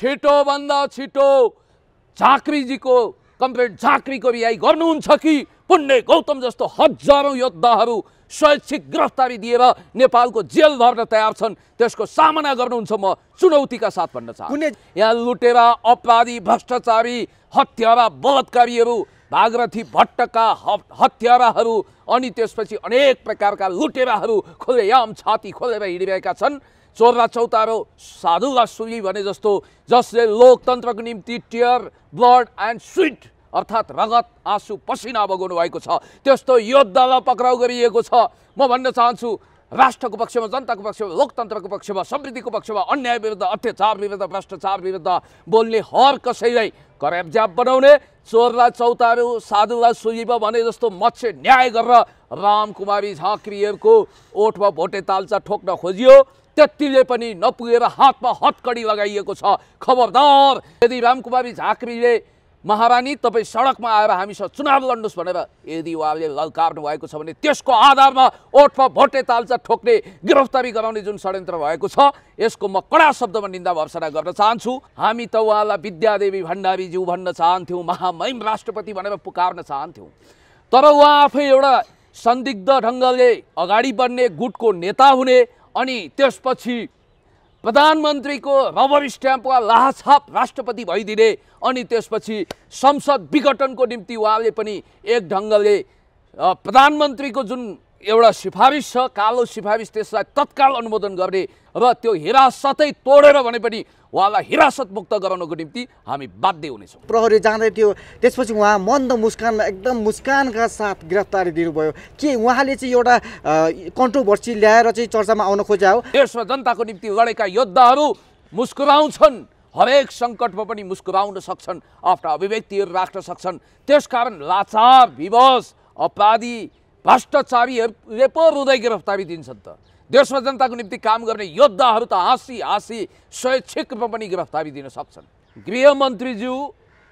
छिटोभन्दा छिटो झाँक्रीजीको कम्प्लेन झाँक्रीको रिहाई गर्नुहुन्छ कि पुण्य गौतम जस्तो हजारौँ योद्धाहरू स्वैच्छिक गिरफ्तारी दिएर नेपालको जेल भर्न तयार छन् त्यसको सामना गर्नुहुन्छ म चुनौतीका साथ भन्न चाहन्छु यहाँ लुटेरा अपराधी भ्रष्टाचारी हत्यारा बलात्कारीहरू भागरथी भट्टका हत्याराहरू अनि त्यसपछि अनेक प्रकारका लुटेराहरू खोलेयाम छाती खोलेर हिँडिरहेका छन् चोररा चौतारो साधुला सुई भने जस्तो जसले लोकतन्त्रको निम्ति टियर ब्लड एन्ड स्विट अर्थात् रगत आँसु पसिना बगाउनु भएको छ त्यस्तो योद्धालाई पक्राउ गरिएको छ म भन्न चाहन्छु राष्ट्रको पक्षमा जनताको पक्षमा लोकतन्त्रको पक्षमा समृद्धिको पक्षमा अन्याय विरुद्ध अत्याचार विरुद्ध भ्रष्टाचार विरुद्ध बोल्ने हर कसैलाई करेबज्याप बनाउने चोरलाई चौतारो साधुलाई सुजीव भने जस्तो मत्स्य न्याय गरेर रामकुमारी झाँक्रीहरूको ओठमा भोटे तालचा ठोक्न खोजियो त्यतिले पनि नपुगेर हातमा हतकडी लगाइएको छ खबरदार यदि रामकुमारी झाँक्रीले महारानी तपाईँ सडकमा आएर हामीसँग चुनाव लड्नुहोस् भनेर यदि उहाँले ललकार्नु भएको छ भने त्यसको आधारमा ओठमा भोटे तालचा ठोक्ने गिरफ्तारी गराउने जुन षड्यन्त्र भएको छ यसको म कडा शब्दमा निन्दा भर्सना गर्न चाहन्छु हामी त उहाँलाई विद्यादेवी भण्डारीज्यू भन्न चाहन्थ्यौँ महामहिम राष्ट्रपति भनेर पुकार्न चाहन्थ्यौँ तर उहाँ आफै एउटा सन्दिग्ध ढङ्गले अगाडि बढ्ने गुटको नेता हुने अनि त्यसपछि प्रधानमन्त्रीको रबर वा लाहाछाप राष्ट्रपति भइदिने अनि त्यसपछि संसद विघटनको निम्ति उहाँले पनि एक ढङ्गले प्रधानमन्त्रीको जुन एउटा सिफारिस छ कालो सिफारिस त्यसलाई तत्काल अनुमोदन गर्ने र त्यो हिरासतै तोडेर भने पनि उहाँलाई मुक्त गराउनको निम्ति हामी बाध्य हुनेछौँ प्रहरी जाँदै थियो त्यसपछि उहाँ मन्द मुस्कान एकदम मुस्कानका साथ गिरफ्तारी दिनुभयो के उहाँले चाहिँ एउटा कन्ट्रोभर्सी ल्याएर चाहिँ चर्चामा आउन खोज्या हो देशमा जनताको निम्ति लडेका योद्धाहरू मुस्कुराउँछन् हरेक सङ्कटमा पनि मुस्कुराउन सक्छन् आफ्ना अभिव्यक्तिहरू राख्न सक्छन् त्यसकारण लाचार विवश अपराधी भ्रष्टाचारी पो हृदय गिरफ्तारी दिन्छन् त देशमा जनताको निम्ति काम गर्ने योद्धाहरू त हाँसी हाँसी स्वैच्छिकमा पनि गिरफ्तारी दिन सक्छन् गृहमन्त्रीज्यू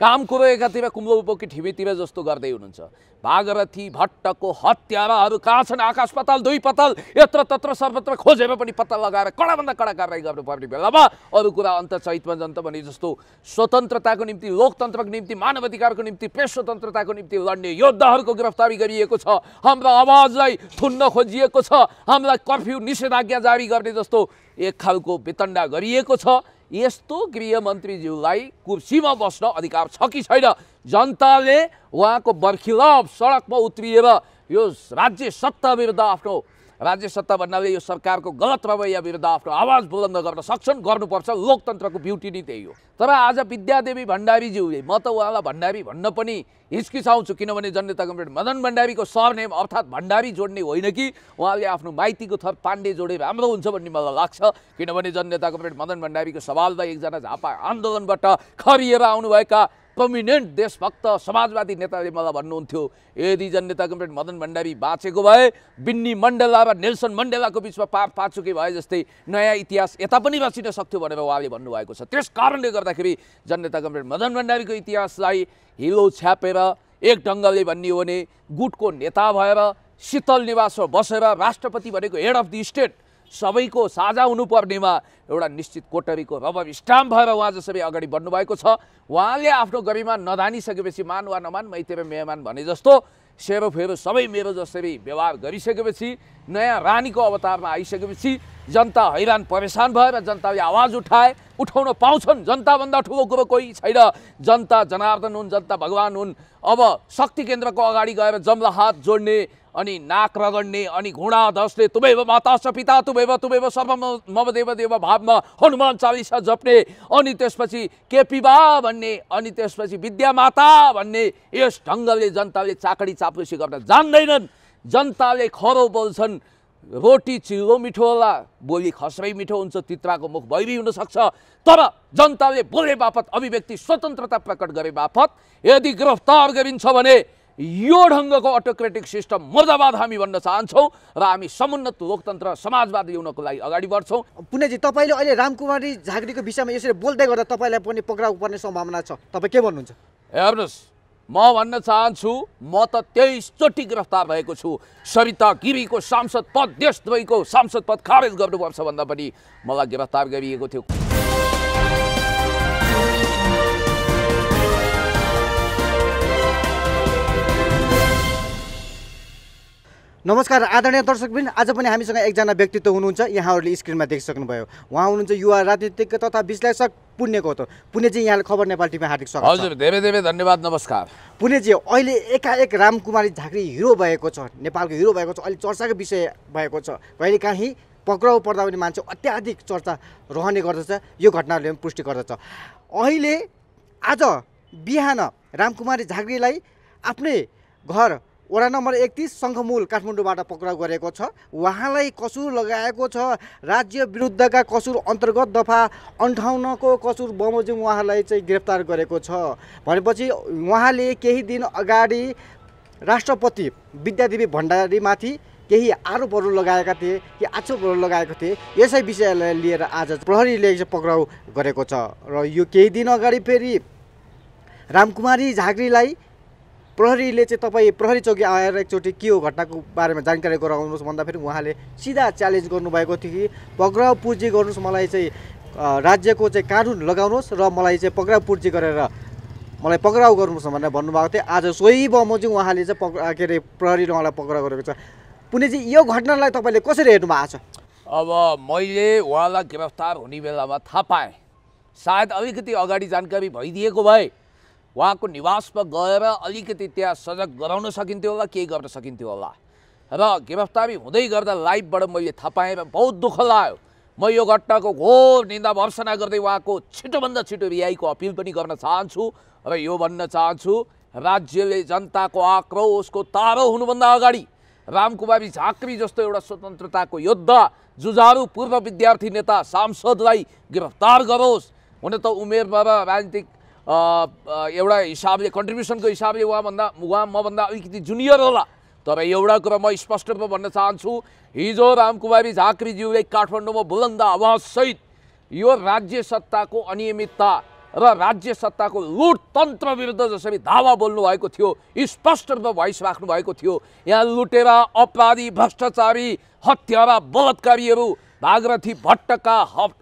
काम कुरेकातिर कुम्लो बोकी ठिमेतिर जस्तो गर्दै हुनुहुन्छ भागरथी भट्टको हत्याराहरू कहाँ छन् आकाश पताल दुई पताल यत्र तत्र सर्वत्र खोजेर पनि पत्ता लगाएर कडाभन्दा कडा कारवाही गर्नुपर्ने बेलामा अरू कुरा अन्त चैतमा जन्त भने जस्तो स्वतन्त्रताको निम्ति लोकतन्त्रको निम्ति मानव अधिकारको निम्ति प्रेस स्वतन्त्रताको निम्ति लड्ने योद्धाहरूको गिरफ्तारी गरिएको छ हाम्रो आवाजलाई थुन्न खोजिएको छ हामीलाई कर्फ्यू निषेधाज्ञा जारी गर्ने जस्तो एक खालको वितन्डा गरिएको छ यस्तो गृहमन्त्रीज्यूलाई कुर्सीमा बस्न अधिकार छ कि छैन जनताले उहाँको बर्खिलाफ सडकमा उत्रिएर यो राज्य सत्ता विरुद्ध आफ्नो राज्य सत्ता भन्नाले यो सरकारको गलत रवैया विरुद्ध आफ्नो आवाज बुलन्द गर्न सक्षम गर्नुपर्छ लोकतन्त्रको ब्युटी नै त्यही हो तर आज विद्यादेवी भण्डारीज्यूले म त उहाँलाई भण्डारी भन्न पनि हिचकिचाउँछु किनभने जनता कम्प्युटर मदन भण्डारीको सरनेम अर्थात् भण्डारी जोड्ने होइन कि उहाँले आफ्नो माइतीको थर पाण्डे जोडे राम्रो हुन्छ भन्ने मलाई लाग्छ किनभने जनता कम्प्युटर मदन भण्डारीको त एकजना झापा आन्दोलनबाट खरिएर आउनुभएका प्रमिनेन्ट देशभक्त समाजवादी नेताले मलाई भन्नुहुन्थ्यो यदि जननेता नेता मदन भण्डारी बाँचेको भए बिन्नी मण्डेला र नेल्सन मण्डेलाको बिचमा पाप पाचुके भए जस्तै नयाँ इतिहास यता पनि बाँचिन सक्थ्यो भनेर उहाँले भन्नुभएको छ त्यस कारणले गर्दाखेरि जननेता कमरेड मदन भण्डारीको इतिहासलाई हिलो छ्यापेर एक ढङ्गले भन्ने हो भने गुटको नेता भएर शीतल निवासमा बसेर राष्ट्रपति भनेको हेड अफ दि स्टेट सबैको साझा हुनुपर्नेमा एउटा निश्चित कोटरीको रबर स्टाम्प भएर उहाँ जसरी अगाडि बढ्नुभएको छ उहाँले आफ्नो गरिमा नधानिसकेपछि मान वा नमान मैत्री मेहमान भने जस्तो सेरोफेरो सबै मेरो जसरी व्यवहार गरिसकेपछि नयाँ रानीको अवतारमा आइसकेपछि जनता हैरान परेसान भएर जनताले आवाज उठाए उठाउन पाउँछन् जनताभन्दा ठुलो कुरो कोही छैन जनता जनार्दन हुन् जनता भगवान् हुन् अब शक्ति केन्द्रको अगाडि गएर जम्ला हात जोड्ने अनि नाक रगड्ने अनि घुँडा दसले तुमेव माता छ पिता तुमेव तुमेव सब मम देव देव भावमा हनुमान चालिसा जप्ने अनि त्यसपछि केपिबा भन्ने अनि त्यसपछि विद्यामाता भन्ने यस ढङ्गले जनताले चाकडी चापुसी गर्न जान्दैनन् जनताले खरो बोल्छन् रोटी चिलो मिठो होला बोली खस्रै मिठो हुन्छ तित्राको मुख भैरी हुनसक्छ तर जनताले बोले बापत अभिव्यक्ति स्वतन्त्रता प्रकट गरे बापत यदि गिरफ्तार गरिन्छ भने यो ढङ्गको अटोक्रेटिक सिस्टम मर्दाबाद हामी भन्न चाहन्छौँ र हामी समुन्नत लोकतन्त्र समाजवाद ल्याउनको लागि अगाडि बढ्छौँ पुनेजी तपाईँले अहिले रामकुमारी झाँक्रीको विषयमा यसरी बोल्दै गर्दा तपाईँलाई पनि पक्राउ पर्ने सम्भावना छ तपाईँ के भन्नुहुन्छ हेर्नुहोस् म भन्न चाहन्छु म त तेइसचोटि गिरफ्तार भएको छु सरिता गिरीको सांसद पद देशद्वैको सांसद पद खारेज गर्नुपर्छ भन्दा पनि मलाई गिरफ्तार गरिएको थियो नमस्कार आदरणीय दर्शकबिन आज पनि हामीसँग एकजना व्यक्तित्व हुनुहुन्छ यहाँहरूले स्क्रिनमा देखिसक्नुभयो उहाँ हुनुहुन्छ युवा राजनीतिज्ञ तथा विश्लेषक पुण्यको त पुण्यजी यहाँले खबर नेपाल टिभीमा हार्दिक स्वागत हजुर धेरै धेरै धन्यवाद नमस्कार पुण्यजी अहिले एकाएक रामकुमारी झाँक्री हिरो भएको छ नेपालको हिरो भएको छ अहिले चर्चाको विषय भएको छ कहिले काहीँ पक्राउ पर्दा पनि मान्छे अत्याधिक चर्चा रहने गर्दछ यो घटनाहरूले पनि पुष्टि गर्दछ अहिले आज बिहान रामकुमारी झाँक्रीलाई आफ्नै घर वडा नम्बर एकतिस शङ्खमूल काठमाडौँबाट पक्राउ गरेको छ उहाँलाई कसुर लगाएको छ राज्य विरुद्धका कसुर अन्तर्गत दफा अन्ठाउन्नको कसुर बमोजिम उहाँलाई चाहिँ गिरफ्तार गरेको छ भनेपछि उहाँले केही दिन अगाडि राष्ट्रपति विद्यादेवी भण्डारीमाथि केही आरोपहरू लगाएका थिए कि आक्षेपहरू लगाएको थिए यसै विषयलाई लिएर आज प्रहरीले पक्राउ गरेको छ र यो केही दिन अगाडि फेरि रामकुमारी झाँक्रीलाई प्रहरीले चाहिँ तपाईँ प्रहरी चौकी आएर एकचोटि के हो घटनाको बारेमा जानकारी गराउनुहोस् भन्दाखेरि उहाँले सिधा च्यालेन्ज गर्नुभएको थियो कि पक्राउ पुर्जी गर्नुहोस् मलाई चाहिँ राज्यको चाहिँ कानुन लगाउनुहोस् र मलाई चाहिँ पक्राउ पुर्जी गरेर मलाई पक्राउ गर्नुहोस् भनेर भन्नुभएको थियो आज सोही बमो चाहिँ उहाँले चाहिँ पक्रा के अरे प्रहरीले उहाँलाई पक्राउ गरेको छ पुनेजी यो घटनालाई तपाईँले कसरी हेर्नु भएको छ अब मैले उहाँलाई गिरफ्तार हुने बेलामा थाहा पाएँ सायद अलिकति अगाडि जानकारी भइदिएको भए उहाँको निवासमा गएर अलिकति त्यहाँ सजग गराउन सकिन्थ्यो होला केही गर्न सकिन्थ्यो होला र गिरफ्तारी हुँदै गर्दा लाइभबाट मैले थाहा पाएँ बहुत दुःख लाग्यो म यो घटनाको घोर निन्दा भर्सना गर्दै उहाँको छिटोभन्दा छिटो रिहाईको अपिल पनि गर्न चाहन्छु र यो भन्न चाहन्छु राज्यले जनताको आक्रोशको तारो हुनुभन्दा अगाडि रामकुमारी झाँक्री जस्तो एउटा स्वतन्त्रताको योद्धा जुझारु पूर्व विद्यार्थी नेता सांसदलाई गिरफ्तार गरोस् हुन त उमेरमा राजनीतिक एउटा हिसाबले कन्ट्रिब्युसनको हिसाबले उहाँभन्दा उहाँ मभन्दा अलिकति जुनियर होला तर एउटा कुरा म स्पष्ट रूपमा भन्न चाहन्छु हिजो रामकुमारी झाँक्रीज्यूले काठमाडौँमा बुलन्द आवाजसहित यो राज्य सत्ताको अनियमितता र राज्य सत्ताको लुटतन्त्र विरुद्ध जसरी धावा बोल्नु भएको थियो स्पष्ट रूपमा भोइस राख्नु भएको थियो यहाँ लुटेरा अपराधी भ्रष्टाचारी हत्यारा बलात्कारीहरू भागरथी भट्टका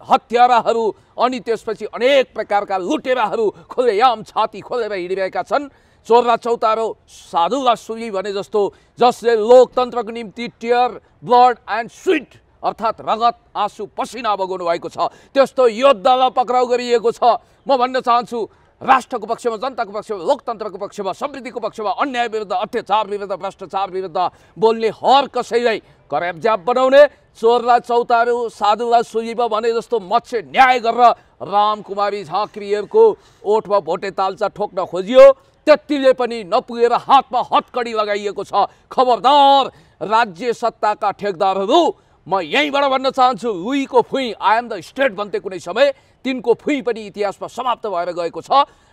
हत्याराहरू अनि त्यसपछि अनेक प्रकारका लुटेराहरू खोलेयाम छाती खोलेर हिँडिरहेका छन् चोरा चौतारो साधु र सुली भने जस्तो जसले लोकतन्त्रको निम्ति टियर ब्लड एन्ड स्विट अर्थात् रगत आँसु पसिना बगाउनु भएको छ त्यस्तो योद्धालाई पक्राउ गरिएको छ म भन्न चाहन्छु राष्ट्रको पक्षमा जनताको पक्षमा लोकतन्त्रको पक्षमा समृद्धिको पक्षमा अन्याय विरुद्ध अत्याचार विरुद्ध भ्रष्टाचार विरुद्ध बोल्ने हर कसैलाई करेबज्याप बनाउने चोरलाई चौतारो साधुलाई सुइब भने जस्तो मत्स्य न्याय गरेर रामकुमारी झाँक्रीहरूको ओठमा भोटे तालचा ठोक्न खोजियो त्यतिले पनि नपुगेर हातमा हत्कडी लगाइएको छ खबरदार राज्य सत्ताका ठेकदारहरू म यहीँबाट भन्न चाहन्छु रुईको फुइँ एम द स्टेट भन्थे कुनै समय तिनको फुइ पनि इतिहासमा समाप्त भएर गएको छ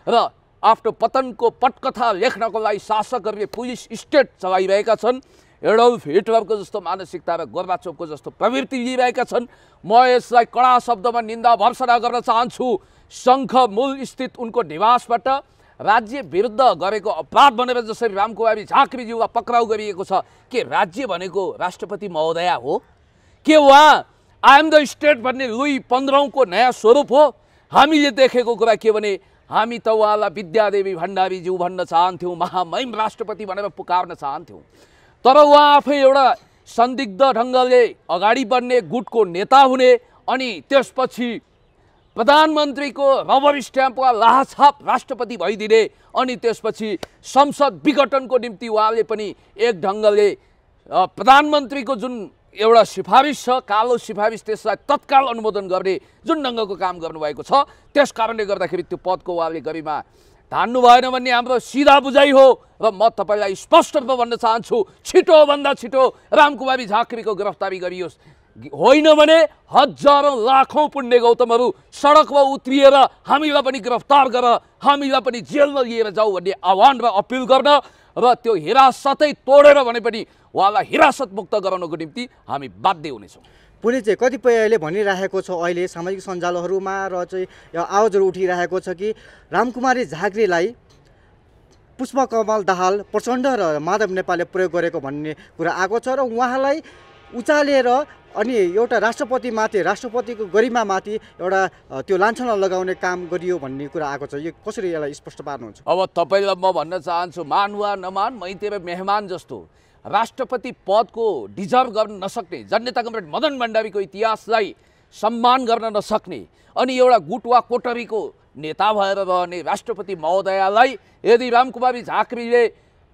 र आफ्नो पतनको पटकथा लेख्नको लागि शासकहरूले पुलिस स्टेट चलाइरहेका छन् एडल्फ हिटलरको जस्तो मानसिकता र गोर्बाचोपको जस्तो प्रवृत्ति लिइरहेका छन् म यसलाई कडा शब्दमा निन्दा भर्सना गर्न चाहन्छु शङ्ख मूल स्थित उनको निवासबाट राज्य विरुद्ध गरेको अपराध भनेर जसरी रामकुमारी झाँक्रीज्यूलाई पक्राउ गरिएको छ के राज्य भनेको राष्ट्रपति महोदय हो के उहाँ आई एम द स्टेट भन्ने लुई पन्ध्रौँको नयाँ स्वरूप हो हामीले देखेको कुरा के भने हामी त उहाँलाई विद्यादेवी भण्डारीज्यू भन्न चाहन्थ्यौँ महामहिम राष्ट्रपति भनेर पुकार्न चाहन्थ्यौँ तर उहाँ आफै एउटा सन्दिग्ध ढङ्गले अगाडि बढ्ने गुटको नेता हुने अनि त्यसपछि प्रधानमन्त्रीको रबर स्ट्याम्पमा लाछाप राष्ट्रपति भइदिने अनि त्यसपछि संसद विघटनको निम्ति उहाँले पनि एक ढङ्गले प्रधानमन्त्रीको जुन एउटा सिफारिस छ कालो सिफारिस त्यसलाई तत्काल अनुमोदन गर्ने जुन ढङ्गको काम गर्नुभएको छ त्यस कारणले गर्दाखेरि त्यो पदको उहाँले गरिमा धान्नु भएन भन्ने हाम्रो सिधा बुझाइ हो र म तपाईँलाई स्पष्ट रूपमा भन्न चाहन्छु छिटोभन्दा छिटो रामकुमारी झाँक्रीको गिरफ्तारी गरियोस् होइन भने हजारौँ लाखौँ पुण्य गौतमहरू सडकमा उत्रिएर हामीलाई पनि गिरफ्तार गर हामीलाई पनि जेलमा लिएर जाऊ भन्ने आह्वान र अपिल गर्न र त्यो हिरासतै तोडेर वहाँ हिरासत मुक्त कराने गराउनको निम्ति हमी बाध्य हुनेछौँ पुलिस कतिपय भनी भनिरहेको छ अहिले सामाजिक सञ्जालहरूमा र चाहिँ आवाजहरू कि रामकुमारी झाग्रेलाई पुष्पकमल दाहाल प्रचंड र माधव नेपाल प्रयोग गरेको भन्ने कुरा वहाँ छ उचालेर अनि एउटा राष्ट्रपतिमाथि राष्ट्रपतिको गरिमामाथि एउटा त्यो लान्छना लगाउने काम गरियो भन्ने कुरा आएको छ यो कसरी यसलाई स्पष्ट पार्नुहुन्छ अब तपाईँलाई म भन्न चाहन्छु मान वा नमान मैले मेहमान जस्तो राष्ट्रपति पदको डिजर्भ गर्न नसक्ने जनताको कमरेड मदन भण्डारीको इतिहासलाई सम्मान गर्न नसक्ने अनि एउटा गुट वा कोटरीको नेता भएर रहने राष्ट्रपति महोदयलाई यदि रामकुमारी झाँक्रीले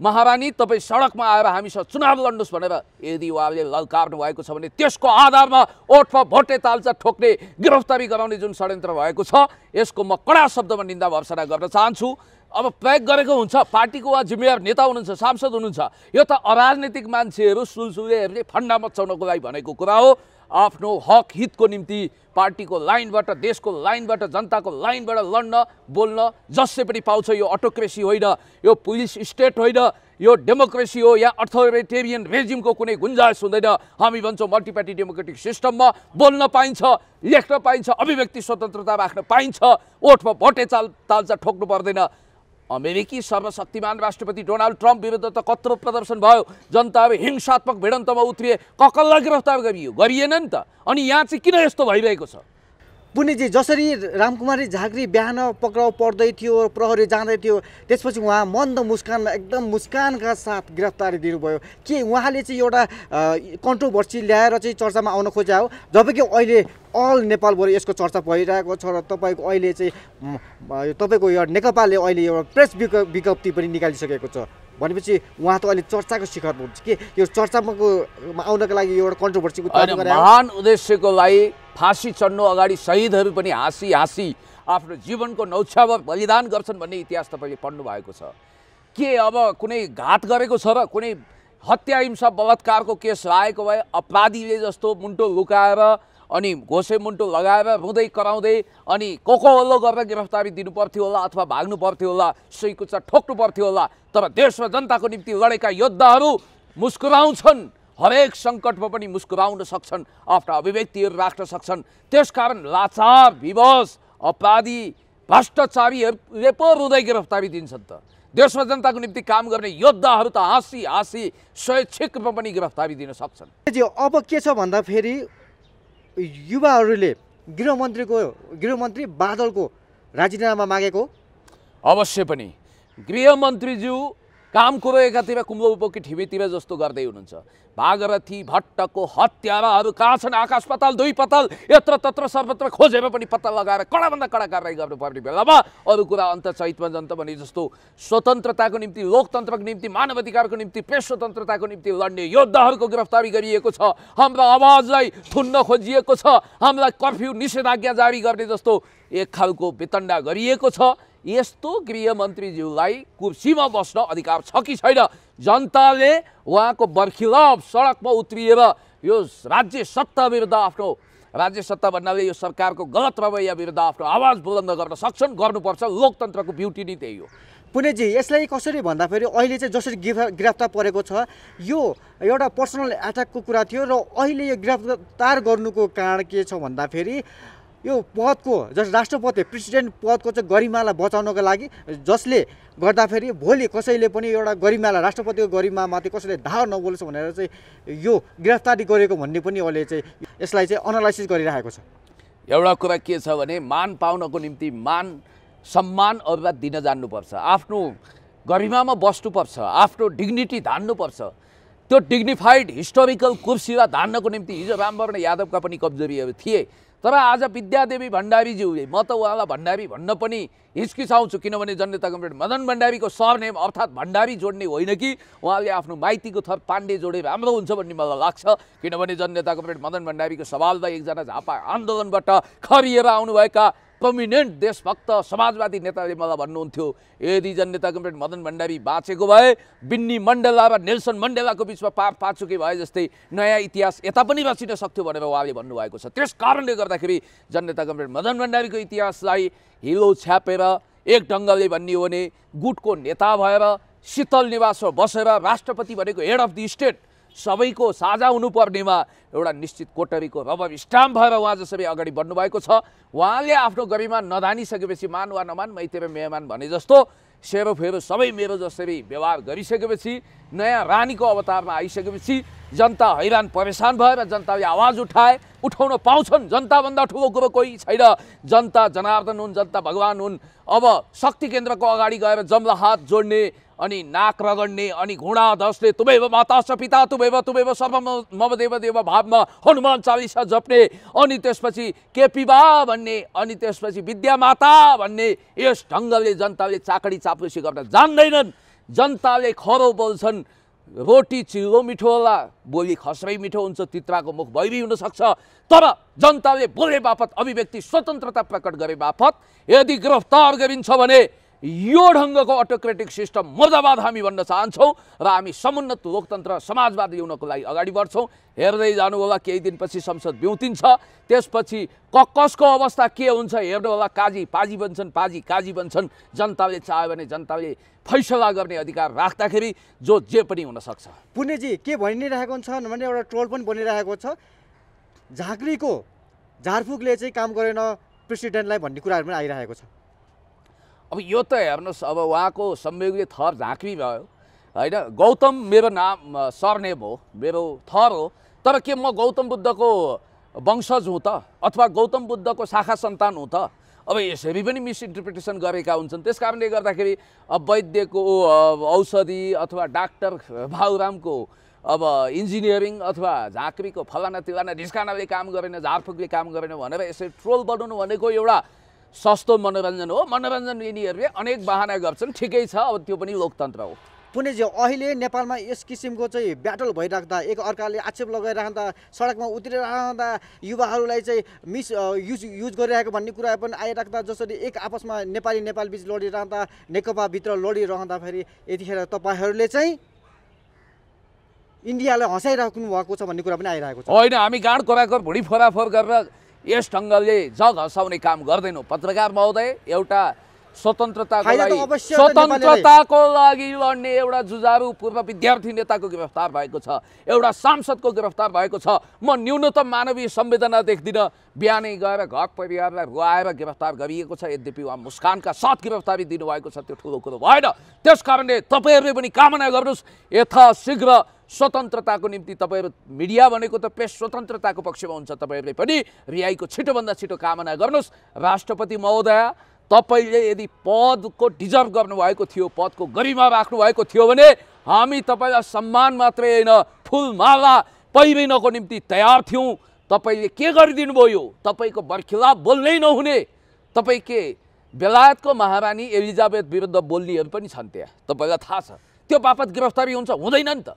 महारानी तपाईँ सडकमा आएर हामीसँग चुनाव लड्नुहोस् भनेर यदि उहाँले ललकार्नु भएको छ भने त्यसको आधारमा ओठमा भोटे तालचा ठोक्ने गिरफ्तारी गराउने जुन षड्यन्त्र भएको छ यसको म कडा शब्दमा निन्दा भर्सना गर्न चाहन्छु अब प्रयोग गरेको हुन्छ पार्टीको वा जिम्मेवार नेता हुनुहुन्छ सांसद हुनुहुन्छ यो त अराजनीतिक मान्छेहरू सुलसुलेहरूले फन्डा मचाउनको लागि भनेको कुरा हो आफ्नो हक हितको निम्ति पार्टीको लाइनबाट देशको लाइनबाट जनताको लाइनबाट लड्न बोल्न जसले पनि पाउँछ यो अटोक्रेसी होइन यो पुलिस स्टेट होइन यो डेमोक्रेसी हो या अथोरिटेरियन रेजिमको कुनै गुन्जाइस हुँदैन हामी भन्छौँ मल्टिपार्टी डेमोक्रेटिक सिस्टममा बोल्न पाइन्छ लेख्न पाइन्छ अभिव्यक्ति स्वतन्त्रता राख्न पाइन्छ ओठमा भोटे चाल तालचा ठोक्नु पर्दैन अमेरिकी सर्वशक्तिमान राष्ट्रपति डोनाल्ड ट्रम्प विरुद्ध त कत्रो प्रदर्शन भयो जनता अब हिंसात्मक भिडन्तमा उत्रिए ककल्ला गिरफ्तार गरियो गरिएन नि त अनि यहाँ चाहिँ किन यस्तो भइरहेको छ पुण्यजी जसरी रामकुमारी झाँक्री बिहान पक्राउ पर्दै थियो प्रहरी जाँदै थियो त्यसपछि उहाँ मन्द मुस्कानमा एकदम मुस्कानका साथ गिरफ्तारी दिनुभयो के उहाँले चाहिँ एउटा कन्ट्रोभर्सी ल्याएर चाहिँ चर्चामा आउन खोजे हो जबकि अहिले अल नेपालबाट यसको चर्चा भइरहेको छ र तपाईँको अहिले चाहिँ तपाईँको यो नेकपाले अहिले एउटा प्रेस विज्ञप्ति पनि निकालिसकेको छ भनेपछि उहाँ त अहिले चर्चाको शिखरमा हुन्छ कि यो चर्चामा आउनको लागि एउटा कन्ट्रोभर्सी महान उद्देश्यको लागि फाँसी चढ्नु अगाडि शहीदहरू पनि हाँसी हाँसी आफ्नो जीवनको नौछावर बलिदान गर्छन् भन्ने इतिहास तपाईँले पढ्नु भएको छ के अब कुनै घात गरेको छ र कुनै हत्या हिंसा बलात्कारको केस लागेको भए अपराधीले जस्तो मुन्टो लुकाएर अनि घोसे मुन्टो लगाएर रुँदै कराउँदै अनि कोकोहल्लो गरेर गिरफ्तारी दिनु पर्थ्यो होला अथवा भाग्नु पर्थ्यो होला सुईकुच्चा ठोक्नु पर्थ्यो होला तर देशमा जनताको निम्ति लडेका योद्धाहरू मुस्कुराउँछन् हरेक सङ्कटमा पनि मुस्कुराउन सक्छन् आफ्ना अभिव्यक्तिहरू राख्न सक्छन् त्यसकारण लाचार विवश अपराधी भ्रष्टाचारीहरूले पो रुँदै गिरफ्तारी दिन्छन् त देशमा जनताको निम्ति काम गर्ने योद्धाहरू त हाँसी हाँसी स्वैच्छिक स्वैच्छिकमा पनि गिरफ्तारी दिन सक्छन् अब के छ भन्दाखेरि युवाहरूले गृहमन्त्रीको गृहमन्त्री बादलको राजीनामा मागेको अवश्य पनि गृहमन्त्रीज्यू काम कुरो एकातिर कुम्लो बोकी ठिमेतिर जस्तो गर्दै हुनुहुन्छ भागरथी भट्टको हत्याराहरू कहाँ छन् आकाश पताल दुई पताल यत्र तत्र सर्वत्र खोजेर पनि पत्ता लगाएर कडाभन्दा कडा कारवाही गर्नुपर्ने बेलामा अरू कुरा अन्त चैतमा जन्त भने जस्तो स्वतन्त्रताको निम्ति लोकतन्त्रको निम्ति मानव अधिकारको निम्ति प्रेस स्वतन्त्रताको निम्ति लड्ने योद्धाहरूको गिरफ्तारी गरिएको छ हाम्रो आवाजलाई थुन्न खोजिएको छ हामीलाई कर्फ्यू निषेधाज्ञा जारी गर्ने जस्तो एक खालको वितण्डा गरिएको छ यस्तो गृहमन्त्रीज्यूलाई कुर्सीमा बस्न अधिकार छ कि छैन जनताले उहाँको बर्खिलाफ सडकमा उत्रिएर यो राज्य सत्ता विरुद्ध आफ्नो राज्य सत्ता भन्नाले यो सरकारको गलत रवैया विरुद्ध आफ्नो आवाज बुलन्द गर्न सक्छन् गर्नुपर्छ लोकतन्त्रको ब्युटी नै त्यही हो पुनेजी यसलाई कसरी भन्दाखेरि अहिले चाहिँ जसरी गिरफ्तार परेको छ यो एउटा पर्सनल एट्याकको कुरा थियो र अहिले यो गिरफ्तार गर्नुको कारण के छ भन्दाखेरि यो पदको जस राष्ट्रपति प्रेसिडेन्ट पदको चाहिँ गरिमालाई बचाउनको लागि जसले गर्दाखेरि भोलि कसैले पनि एउटा गरिमालाई राष्ट्रपतिको गरिमामाथि कसैले धार नबोलोस् भनेर चाहिँ यो गिरफ्तारी गरेको भन्ने पनि अहिले चाहिँ यसलाई चाहिँ अनालाइसिस गरिरहेको छ एउटा कुरा के छ भने मान पाउनको निम्ति मान सम्मान अभिवाद दिन जान्नुपर्छ आफ्नो गरिमामा बस्नुपर्छ आफ्नो डिग्निटी धान्नुपर्छ त्यो डिग्निफाइड हिस्टोरिकल कुर्सीमा धान्नको निम्ति हिजो रामवरण यादवका पनि कमजोरीहरू थिए तर आज विद्यादेवी भण्डारीज्यूले म त उहाँलाई भण्डारी भन्न पनि हिचकिचाउँछु किनभने जनता कम्प्लेट मदन भण्डारीको नेम अर्थात् भण्डारी जोड्ने होइन कि उहाँले आफ्नो माइतीको थर पाण्डे जोडे राम्रो हुन्छ भन्ने मलाई लाग्छ किनभने जनता कम्प्युटर मदन भण्डारीको सवाल त एकजना झापा आन्दोलनबाट खरिएर आउनुभएका प्रमिनेन्ट देशभक्त समाजवादी नेताले मलाई भन्नुहुन्थ्यो यदि जननेता कम्युनेन्ट मदन भण्डारी बाँचेको भए बिन्नी मण्डेला र नेल्सन मण्डेलाको बिचमा पाप पाचुकी भए जस्तै नयाँ इतिहास यता पनि बाँचिन सक्थ्यो भनेर उहाँले भन्नुभएको छ त्यस कारणले गर्दाखेरि जननेता कम्युनेन्ट मदन भण्डारीको इतिहासलाई हिलो छ्यापेर एक ढङ्गले भन्ने हो भने गुटको नेता भएर शीतल निवासमा बसेर राष्ट्रपति भनेको हेड अफ दि स्टेट सबैको साझा हुनुपर्नेमा एउटा निश्चित कोटरीको अब स्टाम्प भएर उहाँ जसरी अगाडि बढ्नुभएको छ उहाँले आफ्नो गरिमा नधानिसकेपछि मान वा नमान मै मेहमान भने जस्तो सेरोफेरो सबै मेरो जसरी व्यवहार गरिसकेपछि नयाँ रानीको अवतारमा आइसकेपछि जनता हैरान परेसान भएर जनताले आवाज उठाए उठाउन पाउँछन् जनताभन्दा ठुलो कुरो कोही छैन जनता जनार्दन हुन् जनता भगवान् हुन् अब शक्ति केन्द्रको अगाडि गएर जम्ला हात जोड्ने अनि नाक रगड्ने अनि घुँडा धस्ने तुमेव माता छ पिता तुमेव तुमेव सर्व मम देव देव भावमा हनुमान चालिसा जप्ने अनि त्यसपछि केपिबा भन्ने अनि त्यसपछि विद्यामाता भन्ने यस ढङ्गले जनताले चाकडी चाप्लुसी गर्न जान्दैनन् जनताले खरो बोल्छन् रोटी चिउरो मिठो होला बोली खस्रै मिठो हुन्छ तित्राको मुख भैरी हुनसक्छ तर जनताले बोले बापत अभिव्यक्ति स्वतन्त्रता प्रकट गरे बापत यदि गिरफ्तार गरिन्छ भने यो ढङ्गको अटोक्रेटिक सिस्टम मर्दाबाद हामी भन्न चाहन्छौँ र हामी समुन्नत लोकतन्त्र समाजवाद ल्याउनको लागि अगाडि बढ्छौँ हेर्दै जानु होला केही दिनपछि संसद बिउतिन्छ त्यसपछि क कसको अवस्था के हुन्छ हेर्नु होला काजी पाजी बन्छन् पाजी काजी बन्छन् जनताले चाह्यो भने जनताले फैसला गर्ने अधिकार राख्दाखेरि जो जे पनि हुनसक्छ पुण्यजी के भनि नै रहेको छ भने एउटा ट्रोल पनि बनिरहेको छ झाँक्रीको झारफुकले चाहिँ काम गरेन प्रेसिडेन्टलाई भन्ने कुराहरू पनि आइरहेको छ अब यो त हेर्नुहोस् अब उहाँको संयोगले थर झाँक्री भयो होइन गौतम मेरो नाम सरनेम हो मेरो थर हो तर के म गौतम बुद्धको वंशज हुँ त अथवा गौतम बुद्धको शाखा सन्तान हुँ त अब यसरी पनि मिसइन्टरप्रिटेसन गरेका हुन्छन् त्यस कारणले गर्दाखेरि अब वैद्यको औषधि अथवा डाक्टर भाउरामको अब इन्जिनियरिङ अथवा झाँक्रीको फलाना तिलाना ढिस्कानाले काम गरेन झारफुकले काम गरेन भनेर यसरी ट्रोल बनाउनु भनेको एउटा सस्तो मनोरञ्जन हो मनोरञ्जन यिनीहरूले अनेक बाहना गर्छन् ठिकै छ अब त्यो पनि लोकतन्त्र हो पुनेजी अहिले नेपालमा यस किसिमको चाहिँ ब्याटल भइराख्दा एक अर्काले आक्षेप लगाइरहँदा सडकमा उत्रिरहँदा युवाहरूलाई चाहिँ मिस युज युज गरिरहेको भन्ने कुरा पनि आइराख्दा जसरी एक आपसमा नेपाली नेपाल बिच लडिरहँदा नेकपाभित्र फेरि यतिखेर तपाईँहरूले चाहिँ इन्डियालाई हँसाइराख्नु भएको छ भन्ने कुरा पनि आइरहेको छ होइन हामी गाँड कराकर भुँडी फोराफोर गरेर यस ढङ्गले जग हँसाउने काम गर्दैनौँ पत्रकार महोदय एउटा स्वतन्त्रताको लागि स्वतन्त्रताको लागि लड्ने एउटा जुझारु पूर्व विद्यार्थी नेताको गिरफ्तार भएको छ एउटा सांसदको गिरफ्तार भएको छ म न्यूनतम मानवीय संवेदना देख्दिनँ बिहानै गएर घर परिवारलाई रुवाएर गिरफ्तार गरिएको छ यद्यपि उहाँ मुस्कानका साथ गिरफ्तारी दिनुभएको छ त्यो ठुलो कुरो भएन त्यस कारणले तपाईँहरूले पनि कामना गर्नुहोस् यथाशीघ्र स्वतन्त्रताको निम्ति तपाईँहरू मिडिया भनेको त प्रेस स्वतन्त्रताको पक्षमा हुन्छ तपाईँहरूले पनि रियाईको छिटोभन्दा छिटो कामना गर्नुहोस् राष्ट्रपति महोदय तपाईँले यदि पदको डिजर्भ गर्नुभएको थियो पदको गरिमा राख्नुभएको थियो भने हामी तपाईँलाई सम्मान मात्रै होइन फुलमाला पहिरिनको निम्ति तयार थियौँ तपाईँले के गरिदिनु भयो तपाईँको बर्खिला बोल्नै नहुने तपाईँ के बेलायतको महारानी एलिजाबेथ विरुद्ध बोल्नेहरू पनि छन् त्यहाँ तपाईँलाई थाहा छ त्यो बापत गिरफ्तारी हुन्छ हुँदैन नि त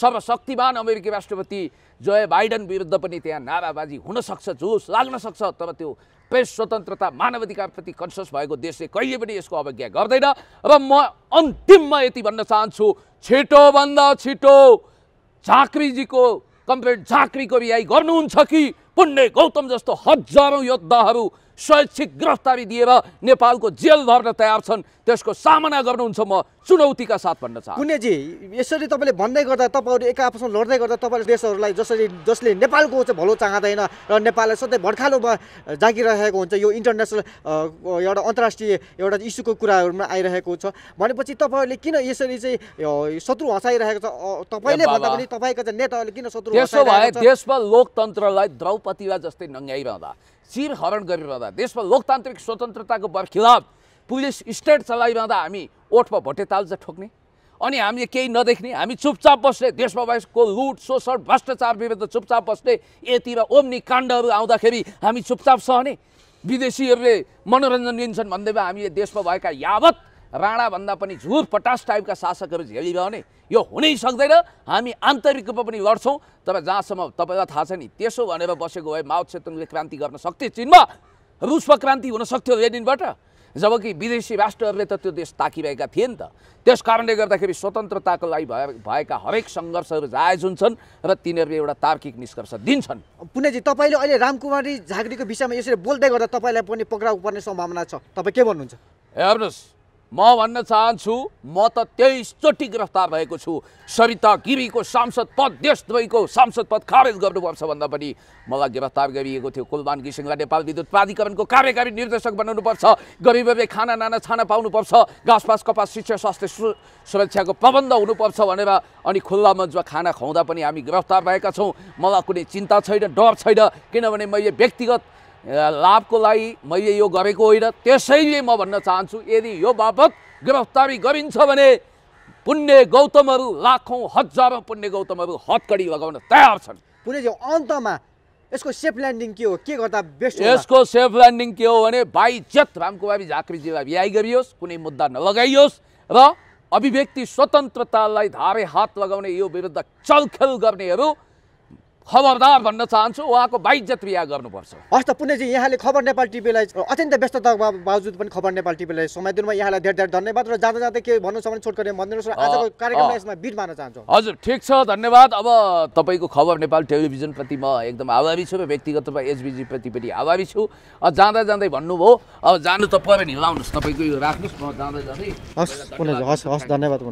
सर्वशक्तिमान अमेरिकी राष्ट्रपति जो बाइडन विरुद्ध पनि त्यहाँ नाराबाजी हुनसक्छ जोस लाग्न सक्छ तर त्यो प्रेस स्वतन्त्रता मानवाधिकारप्रति कन्सियस भएको देशले कहिले पनि यसको अवज्ञा गर्दैन र म अन्तिममा यति भन्न चाहन्छु छिटोभन्दा छिटो झाँक्रीजीको कम्प्लेन झाँक्रीको रिहाई गर्नुहुन्छ कि पुण्य गौतम जस्तो हजारौँ योद्धाहरू शैक्षिक गिरफ्तारी दिएर नेपालको जेल भर्न तयार छन् त्यसको सामना गर्नुहुन्छ म चुनौतीका साथ भन्न चाहन्छु कुनैजी यसरी तपाईँले भन्दै गर्दा तपाईँहरू एक आपसमा लड्दै गर्दा तपाईँले देशहरूलाई जसरी जसले नेपालको चाहिँ भलो चाहँदैन र नेपाललाई सधैँ भड्खालोमा जागिरहेको हुन्छ यो इन्टरनेसनल एउटा अन्तर्राष्ट्रिय एउटा इस्युको कुराहरूमा आइरहेको छ भनेपछि तपाईँहरूले किन यसरी चाहिँ शत्रु हँसाइरहेको छ तपाईँले भन्दा पनि चाहिँ नेताहरूले किन शत्रु त्यसो भए देशमा लोकतन्त्रलाई द्रौपदीलाई जस्तै नङ्ग्याइरहँदा चिर हरण गरिरहँदा देशमा लोकतान्त्रिक स्वतन्त्रताको बर्खिलाफ पुलिस स्टेट चलाइरहँदा हामी ओठमा भोटे चाहिँ ठोक्ने अनि हामीले केही नदेख्ने हामी चुपचाप बस्ने देशमा भएको लुट शोषण भ्रष्टाचार विरुद्ध चुपचाप बस्ने र ओम्नी काण्डहरू आउँदाखेरि हामी चुपचाप सहने विदेशीहरूले मनोरञ्जन लिन्छन् भन्दैमा हामीले देशमा भएका यावत राणाभन्दा पनि झुर पटास टाइपका शासकहरू झेलिरह्यो भने यो हुनै सक्दैन हामी आन्तरिक रूपमा पनि लड्छौँ तपाईँ जहाँसम्म तपाईँलाई थाहा छ नि त्यसो भनेर बसेको भए माओ क्षेत्रले क्रान्ति गर्न सक्थे चिनमा रुसमा क्रान्ति हुन सक्थ्यो लेनिनबाट जबकि विदेशी राष्ट्रहरूले त त्यो देश ताकिरहेका थिए नि त त्यस कारणले गर्दाखेरि स्वतन्त्रताको लागि भए भएका हरेक सङ्घर्षहरू जायज हुन्छन् र तिनीहरूले एउटा तार्किक निष्कर्ष दिन्छन् पुनेजी तपाईँले अहिले रामकुमारी झाँक्रीको विषयमा यसरी बोल्दै गर्दा तपाईँलाई पनि पक्राउ पर्ने सम्भावना छ तपाईँ के भन्नुहुन्छ हेर्नुहोस् म भन्न चाहन्छु म त तेइसचोटि गिरफ्तार भएको छु सरिता गिरीको सांसद पद देश देशद्वैको सांसद पद खारेज गर्नुपर्छ भन्दा पनि मलाई गिरफ्तार गरिएको थियो कुलमान घिसिङलाई नेपाल विद्युत प्राधिकरणको कार्यकारी निर्देशक बनाउनुपर्छ गरिबहरूले खाना नाना छाना पाउनुपर्छ घाँसपास कपास शिक्षा स्वास्थ्य सुरक्षाको प्रबन्ध हुनुपर्छ भनेर अनि खुल्ला मञ्चमा खाना खुवाउँदा पनि हामी गिरफ्तार भएका छौँ मलाई कुनै चिन्ता छैन डर छैन किनभने मैले व्यक्तिगत लाभको लागि मैले यो गरेको होइन त्यसैले म भन्न चाहन्छु यदि यो बापत गिरफ्तारी गरिन्छ भने पुण्य गौतमहरू लाखौँ हजारौँ पुण्य गौतमहरू हतकडी लगाउन तयार छन् पुण्यज्यू अन्तमा यसको सेफ ल्यान्डिङ के हो के गर्दा बेस्ट यसको सेफ ल्यान्डिङ के हो भने बाइज्जत रामकुमारी झाँक्रीजीलाई बिहाई गरियोस् कुनै मुद्दा नलगाइयोस् र अभिव्यक्ति स्वतन्त्रतालाई धारे हात लगाउने यो विरुद्ध चलखेल गर्नेहरू खबरदार भन्न चाहन्छु उहाँको बाइज्जत बिहा गर्नुपर्छ हस् त पुण्यजी यहाँले खबर नेपाल टिभीलाई अत्यन्त व्यस्तता बावजुद पनि खबर नेपाल टिभीलाई समय दिनुमा यहाँलाई धेरै धेरै धन्यवाद र जाँदा जाँदै के भन्नु छ भने छोट गरेर भनिदिनुहोस् र आजको कार्यक्रममा यसमा बिट मार्न चाहन्छु हजुर ठिक छ धन्यवाद अब तपाईँको खबर नेपाल टेलिभिजनप्रति म एकदम आभारी छु र व्यक्तिगत रूपमा एचबिजीप्रति पनि आभारी छु जाँदा जाँदै भन्नुभयो अब जानु त पऱ्यो नि लाउनुहोस् तपाईँको यो राख्नुहोस् म जाँदा जाँदै हस् हस् हस् धन्यवाद